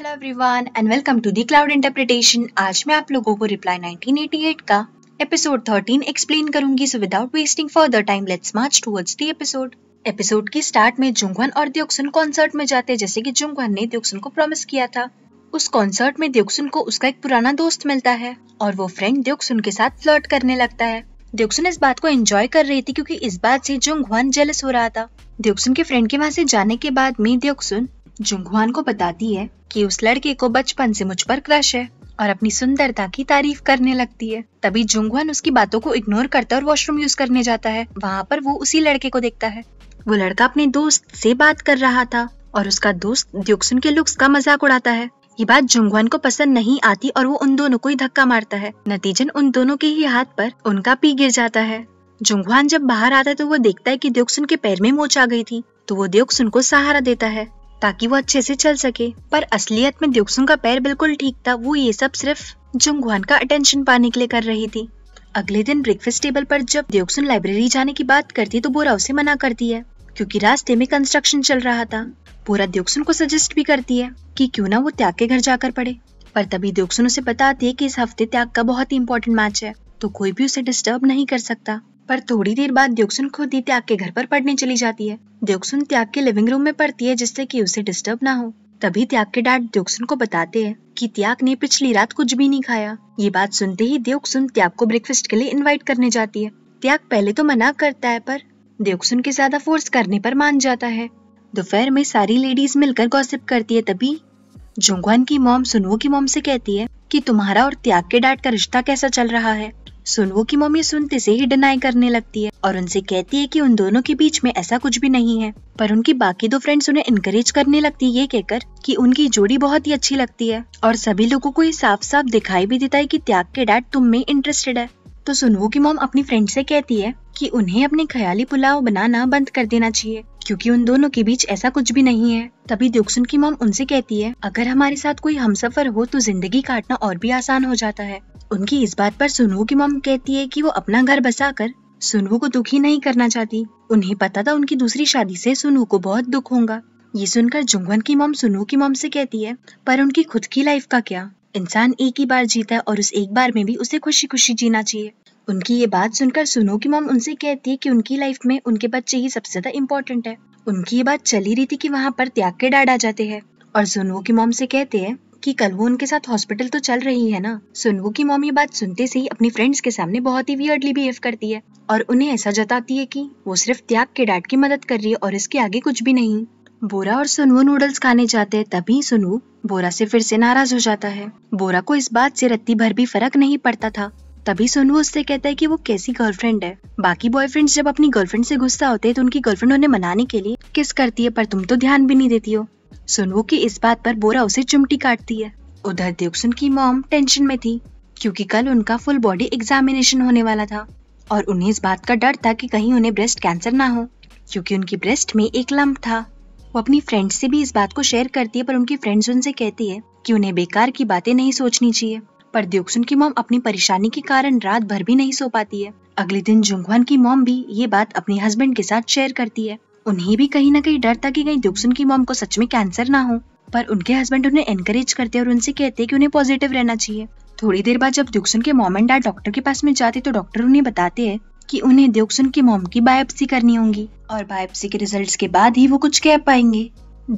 hello everyone and welcome to the cloud interpretation आज मैं आप लोगों को रिप्लाई 1988 का एपिसोड 13 एक्सप्लेन करूंगी so without wasting further time let's march towards the episode episode की स्टार्ट में जुंगवन और दियोक्सुन कॉन्सर्ट में जाते हैं जैसे कि जुंगवन ने दियोक्सुन को प्रॉमिस किया था उस कॉन्सर्ट में दियोक्सुन को उसका एक पुराना दोस्त मिलता है और वो फ्रेंड दियोक्सुन के साथ फ्लर्ट करने लगता है दियोक्सुन इस बात को एंजॉय कर रही थी क्योंकि इस बात से जुंगवन जेलस हो रहा था दियोक्सुन के फ्रेंड के वहाँ से जाने के बाद मी दियोक्सुन जुंगवान को बताती है कि उस लड़के को बचपन से मुझ पर क्रश है और अपनी सुंदरता की तारीफ करने लगती है तभी जुंगवान उसकी बातों को इग्नोर करता और वॉशरूम यूज करने जाता है वहाँ पर वो उसी लड़के को देखता है वो लड़का अपने दोस्त से बात कर रहा था और उसका दोस्त दुक्सुन के लुक्स का मजाक उड़ाता है ये बात जुंगवान को पसंद नहीं आती और वो उन दोनों को ही धक्का मारता है नतीजन उन दोनों के ही हाथ पर उनका पी गिर जाता है जुंगवान जब बाहर आता है तो वो देखता है कि दुक्सुन के पैर में मोच आ गई थी तो वो दुक्सुन को सहारा देता है ताकि वो अच्छे से चल सके पर असलियत में दुकसुंग का पैर बिल्कुल ठीक था वो ये सब सिर्फ जुंगवान का अटेंशन पाने के लिए कर रही थी अगले दिन ब्रेकफास्ट टेबल पर जब द्योक्सुन लाइब्रेरी जाने की बात करती तो बोरा उसे मना करती है क्योंकि रास्ते में कंस्ट्रक्शन चल रहा था बोरा द्योक्सुन को सजेस्ट भी करती है कि क्यों ना वो त्याग के घर जाकर पड़े पर तभी द्योक्सुन उसे बताती है कि इस हफ्ते त्याग का बहुत ही इम्पोर्टेंट मैच है तो कोई भी उसे डिस्टर्ब नहीं कर सकता पर थोड़ी देर बाद द्योक्सुन खुद ही त्याग के घर पर पढ़ने चली जाती है द्योक्सुन त्याग के लिविंग रूम में पढ़ती है जिससे कि उसे डिस्टर्ब ना हो तभी त्याग के डैड द्योक्सुन को बताते हैं कि त्याग ने पिछली रात कुछ भी नहीं खाया ये बात सुनते ही द्योक्सुन त्याग को ब्रेकफास्ट के लिए इन्वाइट करने जाती है त्याग पहले तो मना करता है पर द्योक्सुन के ज्यादा फोर्स करने पर मान जाता है दोपहर में सारी लेडीज मिलकर गॉसिप करती है तभी जोंगवान की मोम सुनवो की मोम से कहती है कि तुम्हारा और त्याग के डैड का रिश्ता कैसा चल रहा है सुनवो की मम्मी सुनते से ही डिनाई करने लगती है और उनसे कहती है कि उन दोनों के बीच में ऐसा कुछ भी नहीं है पर उनकी बाकी दो फ्रेंड्स उन्हें इनकरेज करने लगती है ये कहकर कि उनकी जोड़ी बहुत ही अच्छी लगती है और सभी लोगों को ये साफ साफ दिखाई भी देता है कि त्याग के डैड तुम में इंटरेस्टेड है तो सुनवो की मोम अपनी फ्रेंड से कहती है कि उन्हें अपने ख्याली पुलाव बनाना बंद कर देना चाहिए क्योंकि उन दोनों के बीच ऐसा कुछ भी नहीं है तभी द्योक्सन की मोम उनसे कहती है अगर हमारे साथ कोई हमसफर हो तो जिंदगी काटना और भी आसान हो जाता है उनकी इस बात पर सुनू की मम कहती है कि वो अपना घर बसा कर सुनू को दुखी नहीं करना चाहती उन्हें पता था उनकी दूसरी शादी से सुनू को बहुत दुख होगा ये सुनकर जुंगवन की मम सुनू की मम से कहती है पर उनकी खुद की लाइफ का क्या इंसान एक ही बार जीता है और उस एक बार में भी उसे खुशी खुशी जीना चाहिए उनकी ये बात सुनकर सुनू की मम उनसे कहती है कि उनकी लाइफ में उनके बच्चे ही सबसे ज्यादा इम्पोर्टेंट है उनकी ये बात चली रही थी कि वहाँ पर त्याग के डैड आ जाते हैं और सुनू की मम से कहते हैं कि कल वो उनके साथ हॉस्पिटल तो चल रही है ना सुनवो की मॉम ये बात सुनते से ही अपनी फ्रेंड्स के सामने बहुत ही वियर्डली बिहेव करती है और उन्हें ऐसा जताती है की वो सिर्फ त्याग के डैड की मदद कर रही है और इसके आगे कुछ भी नहीं बोरा और सुनवो नूडल्स खाने जाते हैं तभी सुनवो बोरा से फिर से नाराज हो जाता है बोरा को इस बात से रत्ती भर भी फर्क नहीं पड़ता था तभी सुनवो उससे कहता है कि वो कैसी गर्लफ्रेंड है बाकी बॉयफ्रेंड्स जब अपनी गर्लफ्रेंड से गुस्सा होते हैं तो उनकी गर्लफ्रेंड उन्हें मनाने के लिए किस करती है पर तुम तो ध्यान भी नहीं देती हो सुनवो की इस बात पर बोरा उसे चुमटी काटती है उधर देवसन की मॉम टेंशन में थी क्योंकि कल उनका फुल बॉडी एग्जामिनेशन होने वाला था और उन्हें इस बात का डर था कि कहीं उन्हें ब्रेस्ट कैंसर ना हो क्योंकि उनकी ब्रेस्ट में एक लम्ब था वो अपनी फ्रेंड्स से भी इस बात को शेयर करती है पर उनकी फ्रेंड्स उनसे कहती है कि उन्हें बेकार की बातें नहीं सोचनी चाहिए पर द्योक्सुन की मॉम अपनी परेशानी के कारण रात भर भी नहीं सो पाती है अगले दिन जुंगवान की मॉम भी ये बात अपने हस्बैंड के साथ शेयर करती है उन्हें भी कहीं ना कहीं डर था कि कहीं दुखसुन की मॉम को सच में कैंसर ना हो पर उनके हस्बैंड उन्हें एनकरेज करते और उनसे कहते कि उन्हें पॉजिटिव रहना चाहिए थोड़ी देर बाद जब दुखसुन के मॉम एंड डैड डॉक्टर के पास में जाते तो डॉक्टर उन्हें बताते हैं कि उन्हें दुखसुन की मॉम की बायोप्सी करनी होगी और बायोप्सी के रिजल्ट के बाद ही वो कुछ कह पाएंगे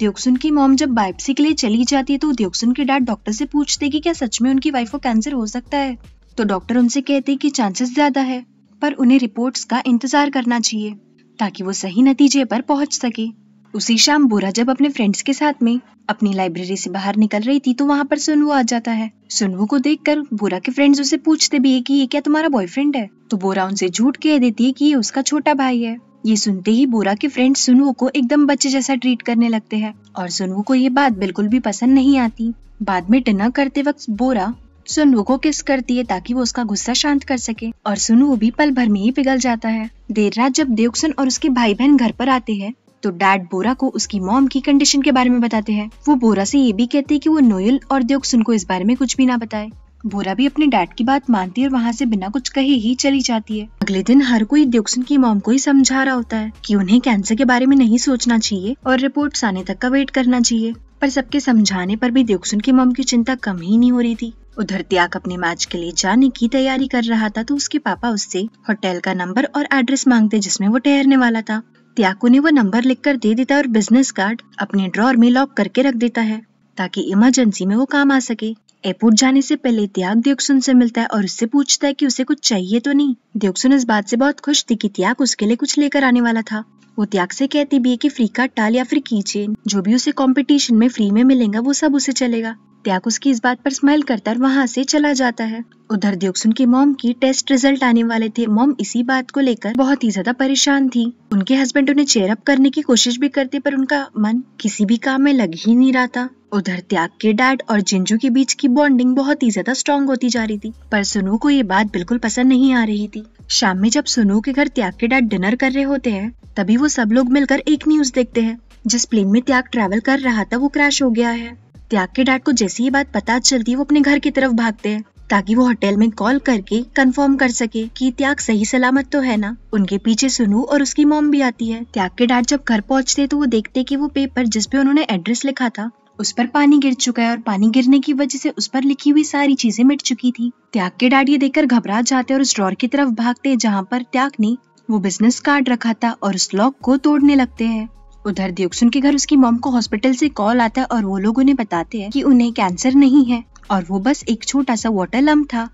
दुखसुन की मॉम जब बायोप्सी के लिए चली जाती है तो दुखसुन के डैड डॉक्टर से पूछते कि क्या सच में उनकी वाइफ को कैंसर हो सकता है तो डॉक्टर उनसे कहते कि चांसेस ज्यादा है पर उन्हें रिपोर्ट्स का इंतजार करना चाहिए ताकि वो सही नतीजे पर पहुंच सके उसी शाम बोरा जब अपने फ्रेंड्स के साथ में अपनी लाइब्रेरी से बाहर निकल रही थी तो वहाँ पर सुनवू आ जाता है सुनवो को देखकर बोरा के फ्रेंड्स उसे पूछते भी है कि ये क्या तुम्हारा बॉयफ्रेंड है तो बोरा उनसे झूठ कह देती है कि ये उसका छोटा भाई है ये सुनते ही बोरा के फ्रेंड सुनवो को एकदम बच्चे जैसा ट्रीट करने लगते हैं और सुनवो को ये बात बिल्कुल भी पसंद नहीं आती बाद में डिनर करते वक्त बोरा वो को किस करती है ताकि वो उसका गुस्सा शांत कर सके और वो भी पल भर में ही पिघल जाता है देर रात जब देवसुन और उसके भाई बहन घर पर आते हैं तो डैड बोरा को उसकी मॉम की कंडीशन के बारे में बताते हैं वो बोरा से ये भी कहते हैं कि वो नोयल और देवसुन को इस बारे में कुछ भी ना बताए बोरा भी अपने डैड की बात मानती है और वहाँ से बिना कुछ कहे ही चली जाती है अगले दिन हर कोई देवसुन की मॉम को ही समझा रहा होता है कि उन्हें कैंसर के बारे में नहीं सोचना चाहिए और रिपोर्ट आने तक का वेट करना चाहिए पर सबके समझाने पर भी देवसुन की मॉम की चिंता कम ही नहीं हो रही थी उधर त्याग अपने मैच के लिए जाने की तैयारी कर रहा था तो उसके पापा उससे होटल का नंबर और एड्रेस मांगते जिसमें वो ठहरने वाला था त्यागो ने वो नंबर लिखकर दे देता और बिजनेस कार्ड अपने ड्रॉर में लॉक करके रख देता है ताकि इमरजेंसी में वो काम आ सके एयरपोर्ट जाने से पहले त्याग दियोक्सुन से मिलता है और उससे पूछता है कि उसे कुछ चाहिए तो नहीं दियोक्सुन इस बात से बहुत खुश थी कि त्याग उसके लिए कुछ लेकर आने वाला था वो त्याग से कहती भी है कि फ्री का टाल या फिर की चेन जो भी उसे कंपटीशन में फ्री में मिलेगा वो सब उसे चलेगा त्याग उसकी इस बात पर स्माइल करता और वहां से चला जाता है उधर द्योक्सुन की मॉम की टेस्ट रिजल्ट आने वाले थे मॉम इसी बात को लेकर बहुत ही ज्यादा परेशान थी उनके हस्बैंड उन्हें चेयरअप करने की कोशिश भी करते पर उनका मन किसी भी काम में लग ही नहीं रहा था उधर त्याग के डैड और जिंजू के बीच की बॉन्डिंग बहुत ही ज्यादा स्ट्रांग होती जा रही थी पर सुनू को ये बात बिल्कुल पसंद नहीं आ रही थी शाम में जब सुनू के घर त्याग के डैड डिनर कर रहे होते हैं तभी वो सब लोग मिलकर एक न्यूज देखते हैं जिस प्लेन में त्याग ट्रैवल कर रहा था वो क्रैश हो गया है त्याग के डैड को जैसे ही बात पता चलती है वो अपने घर की तरफ भागते हैं ताकि वो होटल में कॉल करके कंफर्म कर सके कि त्याग सही सलामत तो है ना उनके पीछे सुनू और उसकी मोम भी आती है त्याग के डैड जब घर पहुंचते तो वो देखते कि वो पेपर जिसपे उन्होंने एड्रेस लिखा था उस पर पानी गिर चुका है और पानी गिरने की वजह से उस पर लिखी हुई सारी चीजें मिट चुकी थी त्याग के डैड ये देखकर घबरा जाते और उस ड्रॉर की तरफ भागते हैं जहाँ पर त्याग ने वो बिजनेस कार्ड रखा था और उस लॉक को तोड़ने लगते हैं उधर दियोक्सुन के घर उसकी मॉम को हॉस्पिटल से कॉल आता है और वो लोग उन्हें बताते हैं कि उन्हें कैंसर नहीं है और वो बस एक छोटा सा वाटर लम्ब था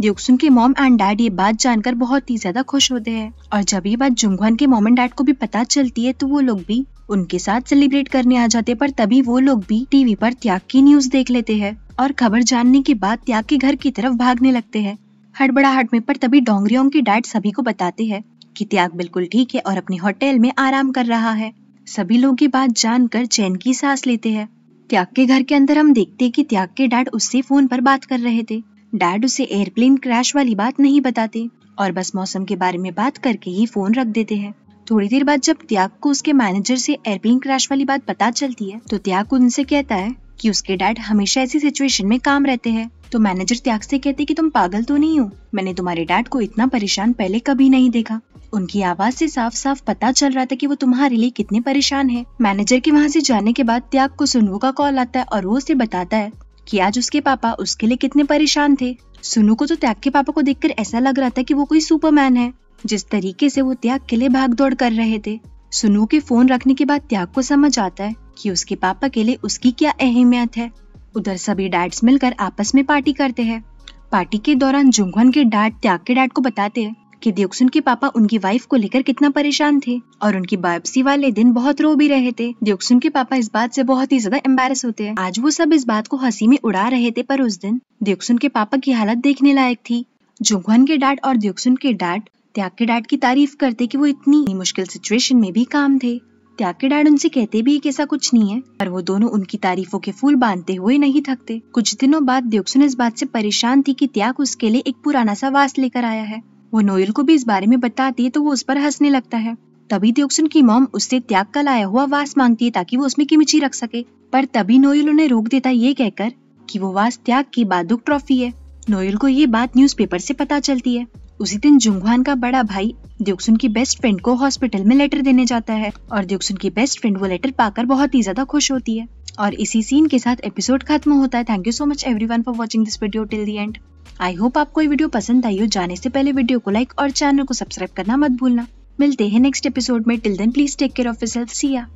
देवक्सन के मॉम एंड डैड ये बात जानकर बहुत ही ज्यादा खुश होते हैं और जब ये बात जुमघन के मॉम एंड डैड को भी पता चलती है तो वो लोग भी उनके साथ सेलिब्रेट करने आ जाते पर तभी वो लोग भी टीवी पर त्याग की न्यूज देख लेते हैं और खबर जानने के बाद त्याग के घर की तरफ भागने लगते हैं हड़बड़ाहट में पर तभी डोंगरियों के डैड सभी को बताते हैं कि त्याग बिल्कुल ठीक है और अपने होटल में आराम कर रहा है सभी लोग ये बात जानकर चैन की सांस लेते हैं त्याग के घर के अंदर हम देखते कि त्याग के डैड उससे फोन पर बात कर रहे थे डैड उसे एयरप्लेन क्रैश वाली बात नहीं बताते और बस मौसम के बारे में बात करके ही फोन रख देते हैं थोड़ी देर बाद जब त्याग को उसके मैनेजर से एयरप्लेन क्रैश वाली बात पता चलती है तो त्याग उनसे कहता है कि उसके डैड हमेशा ऐसी सिचुएशन में काम रहते हैं तो मैनेजर त्याग से कहते कि तुम पागल तो नहीं हो मैंने तुम्हारे डैड को इतना परेशान पहले कभी नहीं देखा उनकी आवाज से साफ साफ पता चल रहा था कि वो तुम्हारे लिए कितने परेशान है मैनेजर के वहाँ से जाने के बाद त्याग को सुनू का कॉल आता है और वो उसे बताता है कि आज उसके पापा उसके लिए कितने परेशान थे सुनू को तो त्याग के पापा को देखकर ऐसा लग रहा था कि वो कोई सुपरमैन है जिस तरीके से वो त्याग के लिए भाग दौड़ कर रहे थे सुनू के फोन रखने के बाद त्याग को समझ आता है कि उसके पापा के लिए उसकी क्या अहमियत है उधर सभी डैड्स मिलकर आपस में पार्टी करते हैं पार्टी के दौरान जुंगवन के डैड त्याग के डैड को बताते हैं कि दियोक्सिन के पापा उनकी वाइफ को लेकर कितना परेशान थे और उनकी बायोप्सी वाले दिन बहुत रो भी रहे थे देवसुन के पापा इस बात से बहुत ही ज्यादा एम्बेरस होते हैं आज वो सब इस बात को हंसी में उड़ा रहे थे पर उस दिन देवसुन के पापा की हालत देखने लायक थी जुगवन के डैड और देवसुन के डैड त्याग के डैड की तारीफ करते कि वो इतनी मुश्किल सिचुएशन में भी काम थे त्याग के डैड उनसे कहते भी एक ऐसा कुछ नहीं है पर वो दोनों उनकी तारीफों के फूल बांधते हुए नहीं थकते कुछ दिनों बाद दियोक्सन इस बात से परेशान थी कि त्याग उसके लिए एक पुराना सा वास लेकर आया है वो नोयल को भी इस बारे में बताती है तो वो उस पर हंसने लगता है तभी त्योक्सन की मोम उससे त्याग का लाया हुआ वास मांगती है ताकि वो उसमें किमिची रख सके पर तभी नोयल उन्हें रोक देता ये कहकर कि वो वास त्याग की बादुक ट्रॉफी है नोयल को ये बात न्यूज़पेपर से पता चलती है उसी दिन जुंगवान का बड़ा भाई द्योक्सुन की बेस्ट फ्रेंड को हॉस्पिटल में लेटर देने जाता है और द्योक्सुन की बेस्ट फ्रेंड वो लेटर पाकर बहुत ही ज्यादा खुश होती है और इसी सीन के साथ एपिसोड खत्म होता है thank you so much everyone for watching this video till the end I hope आपको ये वीडियो पसंद आई हो जाने से पहले वीडियो को लाइक और चैनल को सब्सक्राइब करना मत भूलना मिलते हैं नेक्स्ट एपिसोड में till then please take care of yourself Siya